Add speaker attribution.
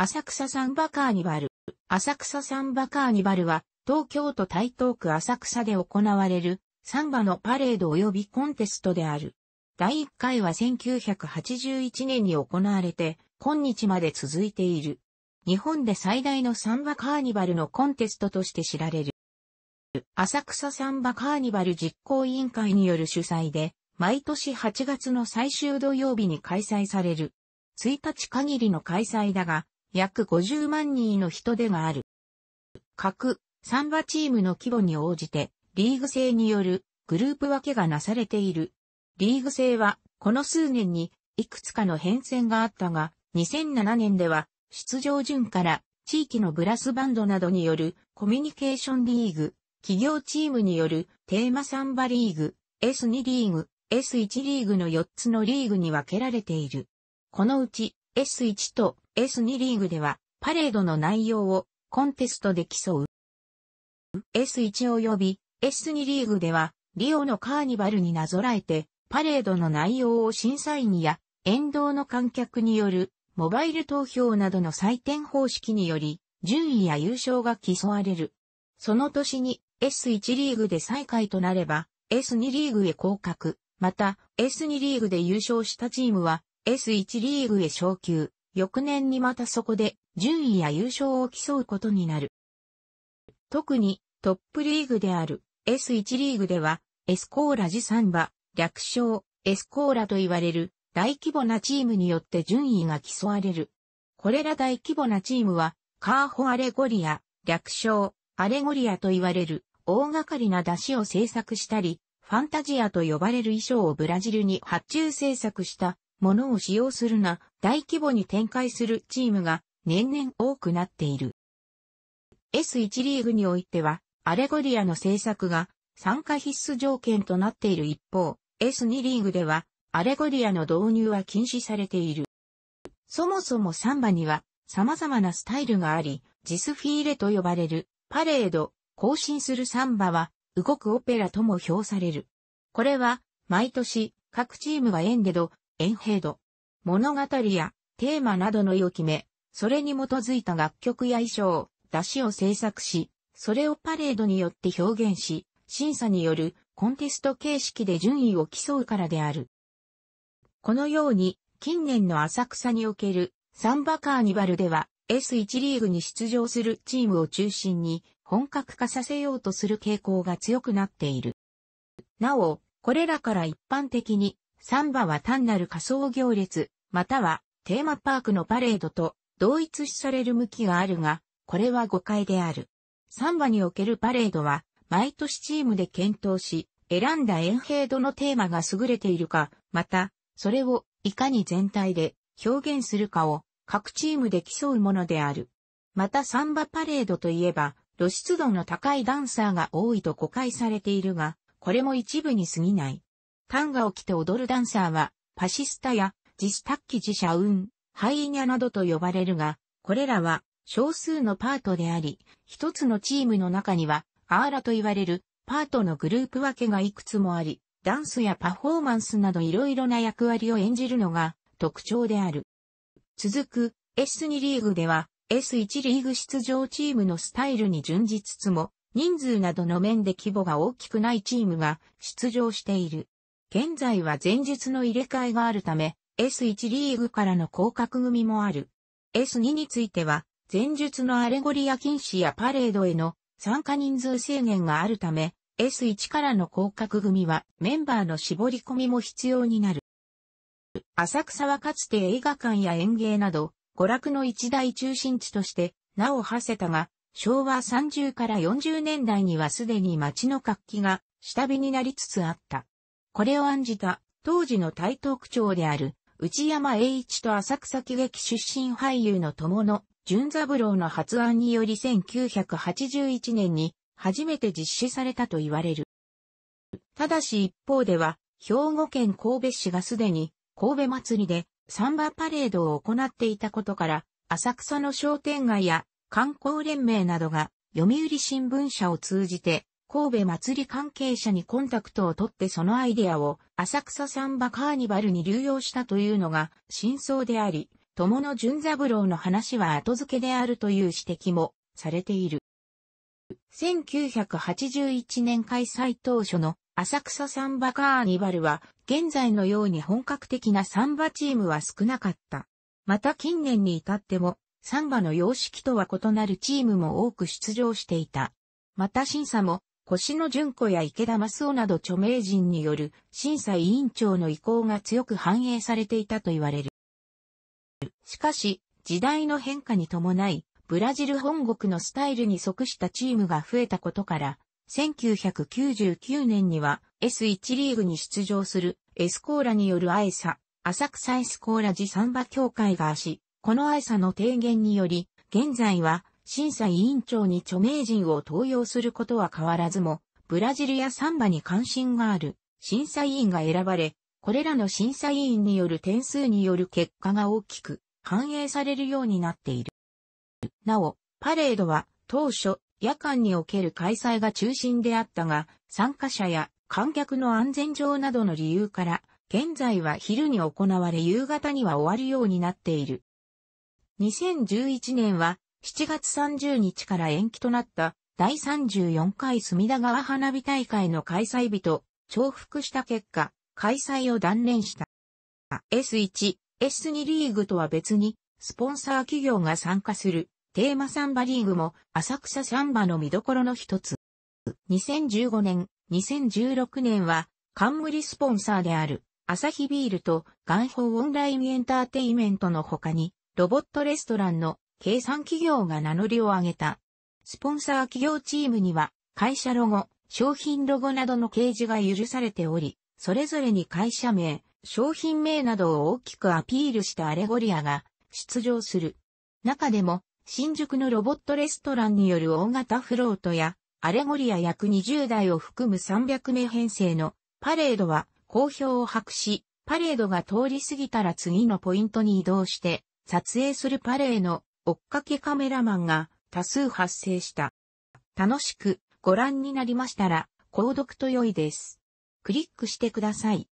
Speaker 1: 浅草サンバカーニバル。浅草サンバカーニバルは、東京都台東区浅草で行われる、サンバのパレード及びコンテストである。第1回は1981年に行われて、今日まで続いている。日本で最大のサンバカーニバルのコンテストとして知られる。浅草サンバカーニバル実行委員会による主催で、毎年8月の最終土曜日に開催される。1日限りの開催だが、約50万人の人手がある。各、サンバチームの規模に応じて、リーグ制によるグループ分けがなされている。リーグ制は、この数年に、いくつかの変遷があったが、2007年では、出場順から地域のブラスバンドなどによるコミュニケーションリーグ、企業チームによるテーマサンバリーグ、S2 リーグ、S1 リーグの4つのリーグに分けられている。このうち S1 と S2 リーグでは、パレードの内容をコンテストで競う。S1 及び S2 リーグでは、リオのカーニバルになぞらえて、パレードの内容を審査員や沿道の観客によるモバイル投票などの採点方式により、順位や優勝が競われる。その年に S1 リーグで最下位となれば、S2 リーグへ降格、また S2 リーグで優勝したチームは S1 リーグへ昇級。翌年にまたそこで順位や優勝を競うことになる。特にトップリーグである S1 リーグではエスコーラジサンバ、略称エスコーラと言われる大規模なチームによって順位が競われる。これら大規模なチームはカーホアレゴリア、略称アレゴリアと言われる大掛かりな出汁を制作したり、ファンタジアと呼ばれる衣装をブラジルに発注制作したものを使用するな、大規模に展開するチームが年々多くなっている。S1 リーグにおいては、アレゴリアの制作が参加必須条件となっている一方、S2 リーグでは、アレゴリアの導入は禁止されている。そもそもサンバには様々なスタイルがあり、ジスフィーレと呼ばれるパレード、行進するサンバは動くオペラとも評される。これは毎年各チームがエンデド、エンヘイド、物語やテーマなどの意を決め、それに基づいた楽曲や衣装、出しを制作し、それをパレードによって表現し、審査によるコンテスト形式で順位を競うからである。このように、近年の浅草におけるサンバカーニバルでは S1 リーグに出場するチームを中心に本格化させようとする傾向が強くなっている。なお、これらから一般的にサンバは単なる仮想行列、またはテーマパークのパレードと同一視される向きがあるが、これは誤解である。サンバにおけるパレードは、毎年チームで検討し、選んだ円平度のテーマが優れているか、また、それをいかに全体で表現するかを各チームで競うものである。またサンバパレードといえば、露出度の高いダンサーが多いと誤解されているが、これも一部に過ぎない。ンが起きて踊るダンサーは、パシスタや、ジスタッキジシャウン、ハイイニャなどと呼ばれるが、これらは少数のパートであり、一つのチームの中には、アーラと言われるパートのグループ分けがいくつもあり、ダンスやパフォーマンスなどいろいろな役割を演じるのが特徴である。続く S2 リーグでは S1 リーグ出場チームのスタイルに準じつつも人数などの面で規模が大きくないチームが出場している。現在は前述の入れ替えがあるため、S1 リーグからの降格組もある。S2 については、前述のアレゴリア禁止やパレードへの参加人数制限があるため、S1 からの降格組はメンバーの絞り込みも必要になる。浅草はかつて映画館や演芸など、娯楽の一大中心地として名を馳せたが、昭和30から40年代にはすでに街の活気が下火になりつつあった。これを案じた、当時の台東区長である、内山栄一と浅草喜劇出身俳優の友野、純三郎の発案により1981年に初めて実施されたと言われる。ただし一方では、兵庫県神戸市がすでに神戸祭りでサンバパレードを行っていたことから、浅草の商店街や観光連盟などが読売新聞社を通じて神戸祭り関係者にコンタクトを取ってそのアイデアを浅草サンバカーニバルに流用したというのが真相であり、友野淳三郎の話は後付けであるという指摘もされている。1981年開催当初の浅草サンバカーニバルは現在のように本格的なサンバチームは少なかった。また近年に至ってもサンバの様式とは異なるチームも多く出場していた。また審査も越野純子や池田益夫など著名人による審査委員長の意向が強く反映されていたと言われる。しかし、時代の変化に伴い、ブラジル本国のスタイルに即したチームが増えたことから、1999年には S1 リーグに出場するエスコーラによるアエサ、浅草エスコーラジサンバ協会が足、このアエサの提言により、現在は審査委員長に著名人を登用することは変わらずも、ブラジルやサンバに関心がある審査委員が選ばれ、これらの審査委員による点数による結果が大きく反映されるようになっている。なお、パレードは当初夜間における開催が中心であったが、参加者や観客の安全上などの理由から、現在は昼に行われ夕方には終わるようになっている。2011年は7月30日から延期となった第34回隅田川花火大会の開催日と重複した結果、開催を断念した。S1、S2 リーグとは別に、スポンサー企業が参加するテーマサンバリーグも浅草サンバの見どころの一つ。2015年、2016年は冠スポンサーであるアサヒビールと元宝オンラインエンターテイメントの他にロボットレストランの計算企業が名乗りを上げた。スポンサー企業チームには、会社ロゴ、商品ロゴなどの掲示が許されており、それぞれに会社名、商品名などを大きくアピールしたアレゴリアが出場する。中でも、新宿のロボットレストランによる大型フロートや、アレゴリア約20台を含む300名編成のパレードは好評を博し、パレードが通り過ぎたら次のポイントに移動して、撮影するパレード追っかけカメラマンが多数発生した。楽しくご覧になりましたら、購読と良いです。クリックしてください。